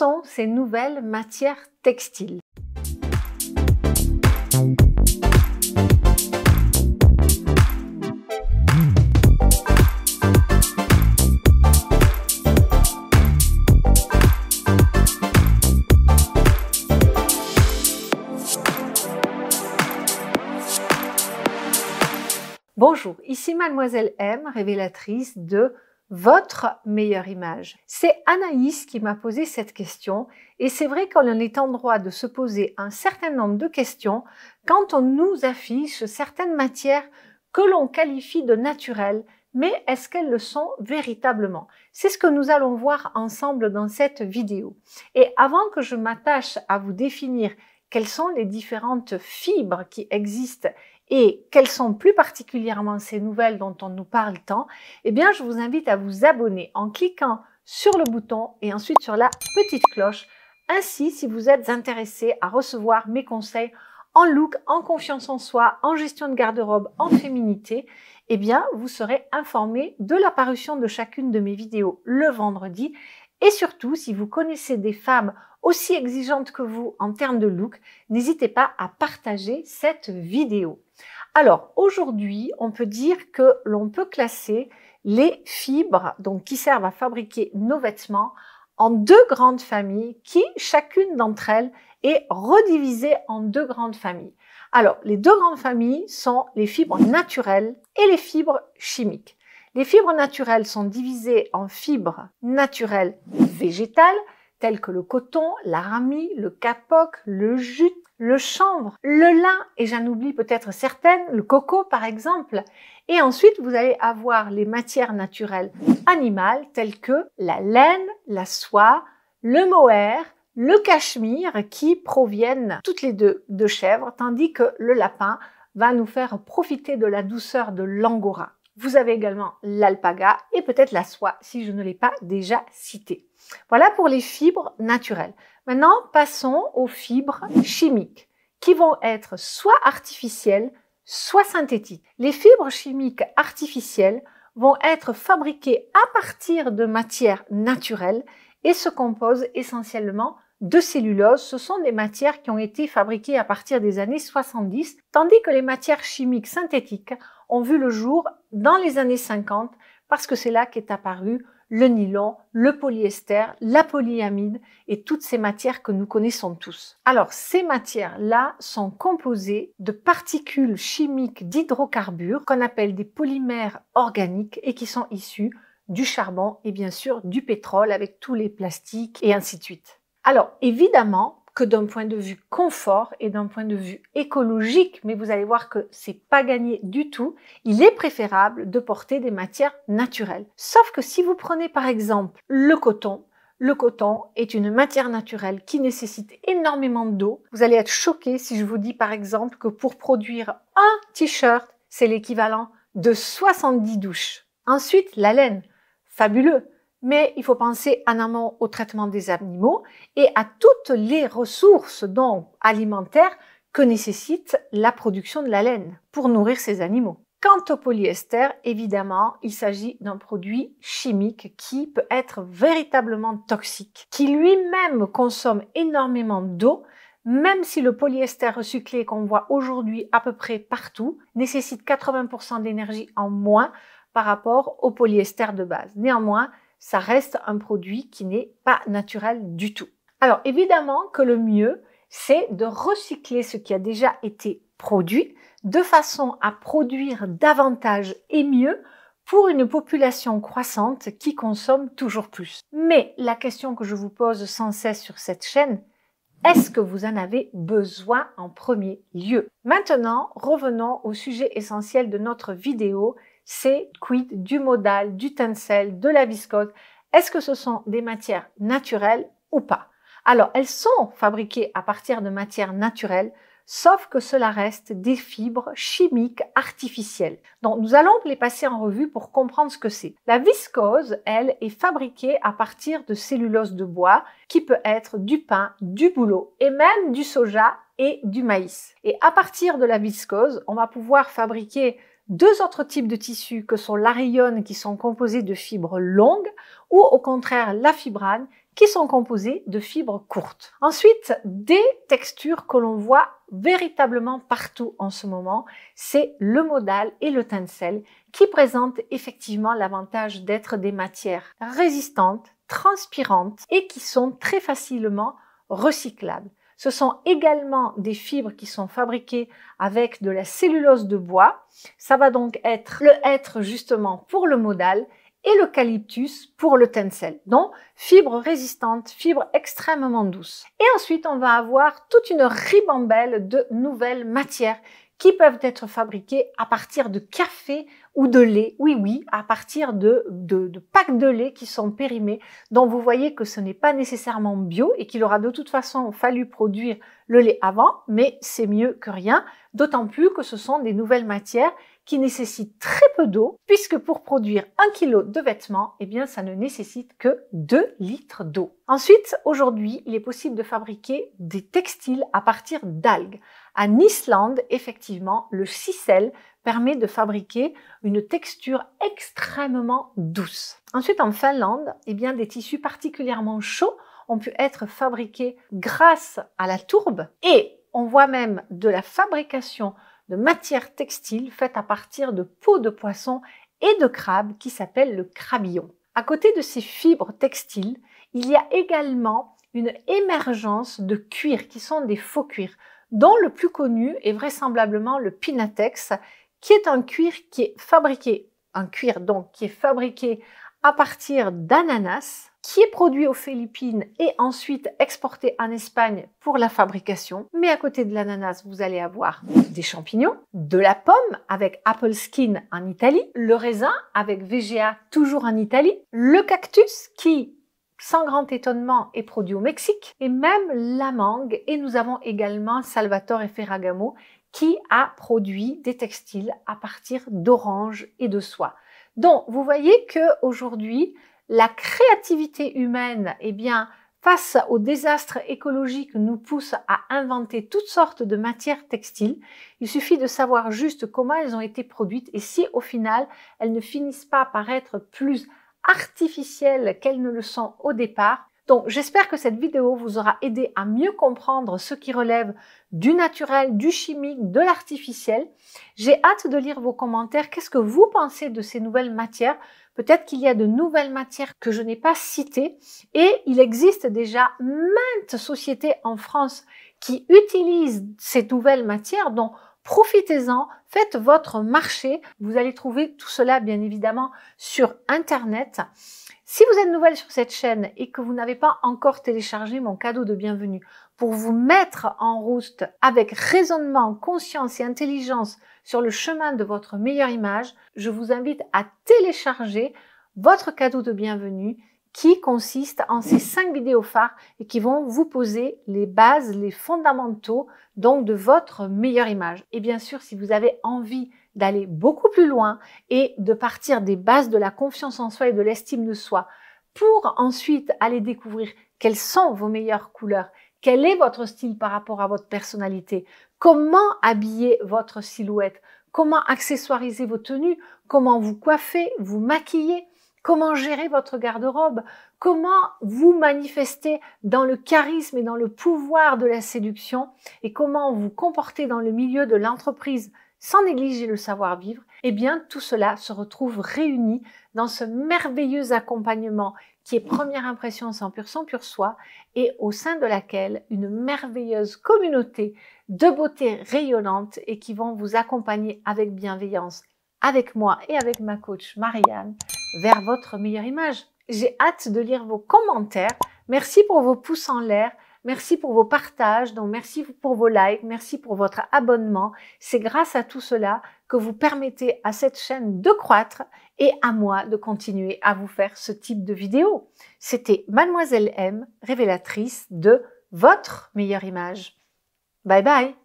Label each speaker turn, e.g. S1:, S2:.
S1: sont ces nouvelles matières textiles Bonjour, ici mademoiselle M, révélatrice de votre meilleure image C'est Anaïs qui m'a posé cette question et c'est vrai qu'on est en droit de se poser un certain nombre de questions quand on nous affiche certaines matières que l'on qualifie de naturelles, mais est-ce qu'elles le sont véritablement C'est ce que nous allons voir ensemble dans cette vidéo. Et avant que je m'attache à vous définir quelles sont les différentes fibres qui existent et quelles sont plus particulièrement ces nouvelles dont on nous parle tant, eh bien, je vous invite à vous abonner en cliquant sur le bouton et ensuite sur la petite cloche. Ainsi, si vous êtes intéressé à recevoir mes conseils en look, en confiance en soi, en gestion de garde-robe, en féminité, eh bien, vous serez informé de l'apparition de chacune de mes vidéos le vendredi et surtout, si vous connaissez des femmes aussi exigeantes que vous en termes de look, n'hésitez pas à partager cette vidéo. Alors aujourd'hui, on peut dire que l'on peut classer les fibres donc qui servent à fabriquer nos vêtements en deux grandes familles qui, chacune d'entre elles, est redivisée en deux grandes familles. Alors, les deux grandes familles sont les fibres naturelles et les fibres chimiques. Les fibres naturelles sont divisées en fibres naturelles végétales, telles que le coton, l'aramie, le capoc, le jute, le chanvre, le lin, et j'en oublie peut-être certaines, le coco par exemple. Et ensuite, vous allez avoir les matières naturelles animales, telles que la laine, la soie, le mohair, le cachemire, qui proviennent toutes les deux de chèvres, tandis que le lapin va nous faire profiter de la douceur de l'angora. Vous avez également l'alpaga et peut-être la soie si je ne l'ai pas déjà cité. Voilà pour les fibres naturelles. Maintenant, passons aux fibres chimiques qui vont être soit artificielles, soit synthétiques. Les fibres chimiques artificielles vont être fabriquées à partir de matières naturelles et se composent essentiellement de cellulose. Ce sont des matières qui ont été fabriquées à partir des années 70, tandis que les matières chimiques synthétiques ont vu le jour dans les années 50 parce que c'est là qu'est apparu le nylon, le polyester, la polyamide et toutes ces matières que nous connaissons tous. Alors ces matières-là sont composées de particules chimiques d'hydrocarbures qu'on appelle des polymères organiques et qui sont issus du charbon et bien sûr du pétrole avec tous les plastiques et ainsi de suite. Alors évidemment, que d'un point de vue confort et d'un point de vue écologique, mais vous allez voir que c'est pas gagné du tout, il est préférable de porter des matières naturelles. Sauf que si vous prenez par exemple le coton, le coton est une matière naturelle qui nécessite énormément d'eau. Vous allez être choqué si je vous dis par exemple que pour produire un t-shirt, c'est l'équivalent de 70 douches. Ensuite, la laine. Fabuleux mais il faut penser en amont au traitement des animaux et à toutes les ressources donc alimentaires que nécessite la production de la laine pour nourrir ces animaux. Quant au polyester, évidemment, il s'agit d'un produit chimique qui peut être véritablement toxique, qui lui-même consomme énormément d'eau, même si le polyester recyclé qu'on voit aujourd'hui à peu près partout nécessite 80% d'énergie en moins par rapport au polyester de base. Néanmoins, ça reste un produit qui n'est pas naturel du tout. Alors évidemment que le mieux, c'est de recycler ce qui a déjà été produit de façon à produire davantage et mieux pour une population croissante qui consomme toujours plus. Mais la question que je vous pose sans cesse sur cette chaîne, est-ce que vous en avez besoin en premier lieu Maintenant, revenons au sujet essentiel de notre vidéo, c'est quid du modal, du tencel, de la viscose. Est-ce que ce sont des matières naturelles ou pas Alors, elles sont fabriquées à partir de matières naturelles, sauf que cela reste des fibres chimiques artificielles. Donc nous allons les passer en revue pour comprendre ce que c'est. La viscose, elle, est fabriquée à partir de cellulose de bois qui peut être du pain, du boulot et même du soja et du maïs. Et à partir de la viscose, on va pouvoir fabriquer deux autres types de tissus que sont rayonne qui sont composés de fibres longues ou au contraire la fibrane qui sont composés de fibres courtes. Ensuite, des textures que l'on voit véritablement partout en ce moment, c'est le modal et le tencel qui présentent effectivement l'avantage d'être des matières résistantes, transpirantes et qui sont très facilement recyclables. Ce sont également des fibres qui sont fabriquées avec de la cellulose de bois. Ça va donc être le hêtre justement pour le modal et l'eucalyptus pour le tencel. Donc, fibres résistantes, fibres extrêmement douces. Et ensuite, on va avoir toute une ribambelle de nouvelles matières qui peuvent être fabriqués à partir de café ou de lait. Oui, oui, à partir de, de, de packs de lait qui sont périmés, dont vous voyez que ce n'est pas nécessairement bio et qu'il aura de toute façon fallu produire le lait avant, mais c'est mieux que rien, d'autant plus que ce sont des nouvelles matières qui nécessitent très peu d'eau, puisque pour produire un kilo de vêtements, eh bien, ça ne nécessite que 2 litres d'eau. Ensuite, aujourd'hui, il est possible de fabriquer des textiles à partir d'algues. En Islande, effectivement, le sisel permet de fabriquer une texture extrêmement douce. Ensuite, en Finlande, eh bien, des tissus particulièrement chauds ont pu être fabriqués grâce à la tourbe et on voit même de la fabrication de matières textiles faites à partir de peaux de poisson et de crabes qui s'appelle le crabillon. À côté de ces fibres textiles, il y a également une émergence de cuir qui sont des faux cuirs, dont le plus connu est vraisemblablement le Pinatex, qui est un cuir qui est fabriqué, un cuir donc qui est fabriqué à partir d'ananas, qui est produit aux Philippines et ensuite exporté en Espagne pour la fabrication. Mais à côté de l'ananas, vous allez avoir des champignons, de la pomme avec apple skin en Italie, le raisin avec VGA toujours en Italie, le cactus qui sans grand étonnement, est produit au Mexique, et même la mangue, et nous avons également Salvatore Ferragamo, qui a produit des textiles à partir d'oranges et de soie. Donc, vous voyez que aujourd'hui, la créativité humaine, eh bien, face au désastre écologique, nous pousse à inventer toutes sortes de matières textiles. Il suffit de savoir juste comment elles ont été produites et si, au final, elles ne finissent pas par être plus artificielle qu'elles ne le sont au départ. Donc j'espère que cette vidéo vous aura aidé à mieux comprendre ce qui relève du naturel, du chimique, de l'artificiel. J'ai hâte de lire vos commentaires. Qu'est-ce que vous pensez de ces nouvelles matières Peut-être qu'il y a de nouvelles matières que je n'ai pas citées et il existe déjà maintes sociétés en France qui utilisent ces nouvelles matières. Donc profitez-en, Faites votre marché. Vous allez trouver tout cela, bien évidemment, sur Internet. Si vous êtes nouvelle sur cette chaîne et que vous n'avez pas encore téléchargé mon cadeau de bienvenue pour vous mettre en route avec raisonnement, conscience et intelligence sur le chemin de votre meilleure image, je vous invite à télécharger votre cadeau de bienvenue qui consiste en ces cinq vidéos phares et qui vont vous poser les bases, les fondamentaux donc de votre meilleure image. Et bien sûr, si vous avez envie d'aller beaucoup plus loin et de partir des bases de la confiance en soi et de l'estime de soi pour ensuite aller découvrir quelles sont vos meilleures couleurs, quel est votre style par rapport à votre personnalité, comment habiller votre silhouette, comment accessoiriser vos tenues, comment vous coiffer, vous maquiller, Comment gérer votre garde-robe Comment vous manifester dans le charisme et dans le pouvoir de la séduction Et comment vous comporter dans le milieu de l'entreprise sans négliger le savoir-vivre Eh bien, tout cela se retrouve réuni dans ce merveilleux accompagnement qui est Première Impression Sans Pur Soi et au sein de laquelle une merveilleuse communauté de beauté rayonnante et qui vont vous accompagner avec bienveillance avec moi et avec ma coach Marianne vers votre meilleure image. J'ai hâte de lire vos commentaires. Merci pour vos pouces en l'air. Merci pour vos partages, donc merci pour vos likes, merci pour votre abonnement. C'est grâce à tout cela que vous permettez à cette chaîne de croître et à moi de continuer à vous faire ce type de vidéo C'était Mademoiselle M, révélatrice de votre meilleure image. Bye bye